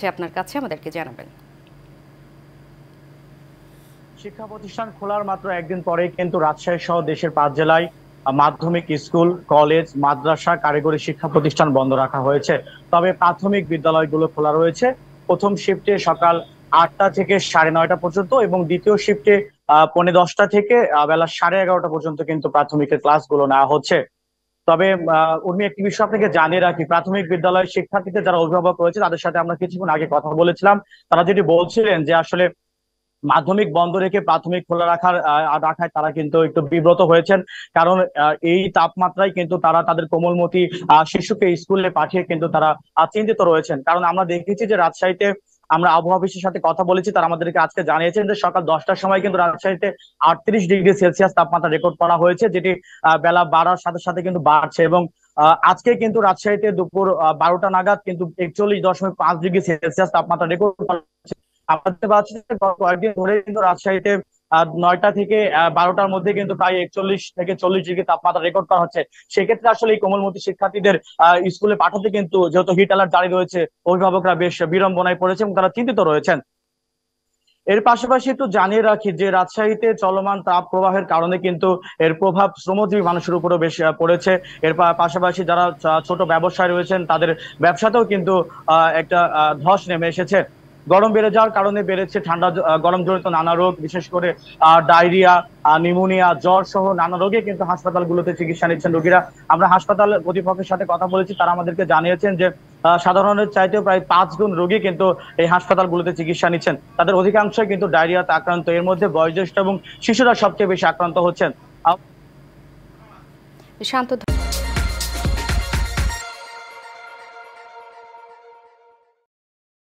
হচ্ছে আপনার কাছে আমাদেরকে জানাবেন শিক্ষা প্রতিষ্ঠান খোলার মাত্র একদিন পরে কিন্তু রাজশাহী সহ দেশের পাঁচ জেলায় মাধ্যমিক স্কুল কলেজ মাদ্রাসা কারিগরি শিক্ষা প্রতিষ্ঠান বন্ধ রাখা হয়েছে তবে প্রাথমিক বিদ্যালয়গুলো খোলা রয়েছে প্রথম শিফটে সকাল আটটা থেকে সাড়ে নয়টা পর্যন্ত এবং দ্বিতীয় শিফটে পৌনে দশটা থেকে বেলা সাড়ে এগারোটা পর্যন্ত কিন্তু প্রাথমিকের ক্লাসগুলো নেওয়া হচ্ছে তবে উর্মি একটি বিষয় আপনাকে জানিয়ে রাখি প্রাথমিক বিদ্যালয়ের শিক্ষার্থীদের যারা অভিভাবক রয়েছে তাদের সাথে আমরা কিছুক্ষণ আগে কথা বলেছিলাম তারা যেটি বলছিলেন যে আসলে মাধ্যমিক বন্ধ রেখে প্রাথমিক খোলা রাখার রাখায় তারা কিন্তু একটু বিব্রত হয়েছেন কারণ এই তাপমাত্রায় কিন্তু তারা তাদের কোমলমতি শিশুকে স্কুলে পাঠিয়ে কিন্তু তারা চিন্তিত রয়েছেন কারণ আমরা দেখেছি যে রাজশাহীতে আমরা আবহাওয়া অফিসের সাথে কথা বলেছি তারা আমাদেরকে আজকে জানিয়েছেন যে সকাল দশটার সময় কিন্তু রাজশাহীতে আটত্রিশ ডিগ্রি সেলসিয়াস তাপমাত্রা রেকর্ড করা হয়েছে যেটি বেলা বাড়ার সাথে সাথে কিন্তু বাড়ছে এবং আজকে কিন্তু রাজশাহীতে দুপুর বারোটা নাগাদ কিন্তু একচল্লিশ দশমিক পাঁচ ডিগ্রি সেলসিয়াস তাপমাত্রা রেকর্ড করা হয়েছে আমাদের কয়েকদিন ধরে কিন্তু রাজশাহীতে নয়টা থেকে বারোটার মধ্যে কিন্তু প্রায় একচল্লিশ থেকে চল্লিশ ডিগ্রি তাপমাত্রা রেকর্ড করা হচ্ছে সেক্ষেত্রে আসলে এই কোমলমতী শিক্ষার্থীদের স্কুলে পাঠাতে কিন্তু যেহেতু হিট অ্যালার্ট জারি রয়েছে অভিভাবকরা বেশ বিড়ম্বনায় পড়েছে এবং তারা চিন্তিত রয়েছেন এর পাশাপাশি একটু জানিয়ে রাখি যে রাজশাহীতে চলমান তাপ প্রবাহের কারণে কিন্তু এর প্রভাব শ্রমজীবী মানুষের উপরও বেশ পড়েছে এর পাশাপাশি যারা ছোট ব্যবসায় রয়েছেন তাদের ব্যবসাতেও কিন্তু একটা ধস নেমে এসেছে গরম বেড়ে যাওয়ার কারণে বেড়েছে ঠান্ডা গরম জনিত নানা রোগ বিশেষ করে ডায়রিয়া নিমোনিয়া জ্বর সহ নানা রোগে কিন্তু হাসপাতালগুলোতে চিকিৎসা নিচ্ছেন রোগীরা আমরা হাসপাতাল কর্তৃপক্ষের সাথে কথা বলেছি তারা আমাদেরকে জানিয়েছেন যে সাধারণের চাইতেও প্রায় পাঁচ গুণ রোগী কিন্তু এই হাসপাতালগুলোতে চিকিৎসা নিচ্ছেন তাদের অধিকাংশই কিন্তু ডায়রিয়াতে আক্রান্ত এর মধ্যে বয়োজ্যেষ্ঠ এবং শিশুরা সবচেয়ে বেশি আক্রান্ত হচ্ছেন শান্ত